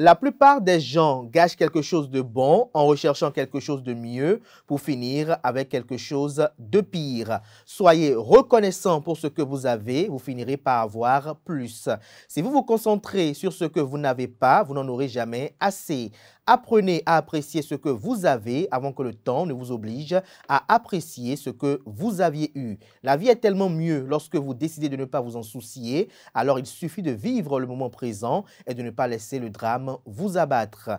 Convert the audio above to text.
La plupart des gens gâchent quelque chose de bon en recherchant quelque chose de mieux pour finir avec quelque chose de pire. Soyez reconnaissant pour ce que vous avez, vous finirez par avoir plus. Si vous vous concentrez sur ce que vous n'avez pas, vous n'en aurez jamais assez. Apprenez à apprécier ce que vous avez avant que le temps ne vous oblige à apprécier ce que vous aviez eu. La vie est tellement mieux lorsque vous décidez de ne pas vous en soucier, alors il suffit de vivre le moment présent et de ne pas laisser le drame vous abattre.